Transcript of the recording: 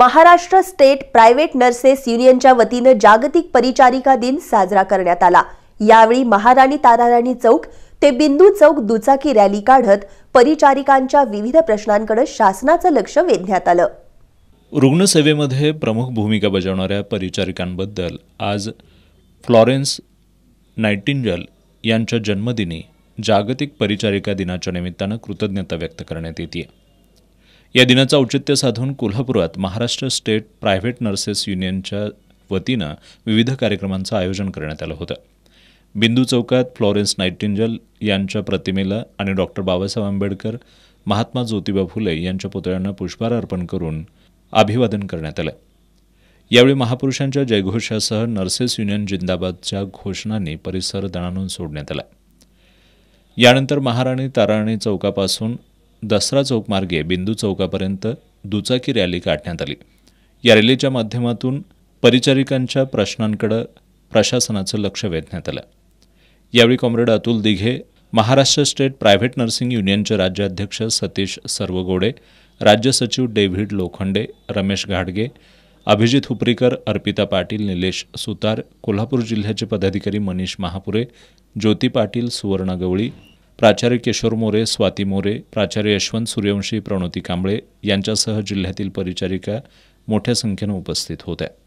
Maharashtra state private nurses युनियनच्या वतीनं जागतिक परिचारिका दिन साजरा करण्यात आला यावेळी महाराणी ताराराणी चौक ते बिंदू चौक दुचाकी रॅली काढत परिचारिकांच्या विविध प्रश्नांकडे शासनाचं लक्ष वेधण्यात आलं रुग्णसेवेमध्ये प्रमुख भूमिका बजावणाऱ्या परिचारिकांबद्दल आज फ्लॉरेन्स नायटिंजल यांच्या जन्मदिनी जागतिक परिचारिका दिनाच्या निमित्तानं कृतज्ञता व्यक्त करण्यात येते या दिनाचं औचित्य साधून कोल्हापुरात महाराष्ट्र स्टेट प्रायव्हेट नर्सेस युनियनच्या वतीनं विविध कार्यक्रमांचं आयोजन करण्यात आलं होतं बिंदू चौकात फ्लॉरेन्स नाईटिंजल यांच्या प्रतिमेला आणि डॉक्टर बाबासाहेब आंबेडकर महात्मा ज्योतिबा फुले यांच्या पुतळ्यांना पुष्पहार अर्पण करून अभिवादन करण्यात आलं यावेळी महापुरुषांच्या जयघोषासह नर्सेस युनियन जिंदाबादच्या घोषणांनी परिसर दणानून सोडण्यात आला यानंतर महाराणी ताराणी चौकापासून दसरा चौक मार्गे बिंदू चौकापर्यंत दुचाकी रॅली काढण्यात आली या रॅलीच्या माध्यमातून परिचारिकांच्या प्रश्नांकडं प्रशासनाचं लक्ष वेधण्यात आलं यावेळी comrade Atul Dighe Maharashtra state private nursing युनियनचे राज्याध्यक्ष सतीश सर्वगोडे राज्य सचिव डेव्हिड लोखंडे रमेश घाडगे अभिजित हुपरीकर अर्पिता पाटील निलेश सुतार कोल्हापूर जिल्ह्याचे पदाधिकारी मनीष महापुरे ज्योती पाटील सुवर्णा गवळी प्राचार्य किशोर मोरे स्वाती मोरे प्राचार्य यशवंत सूर्यवंशी प्रणोती कांबळे यांच्यासह जिल्ह्यातील परिचारिका मोठ्या संख्येनं उपस्थित होत्या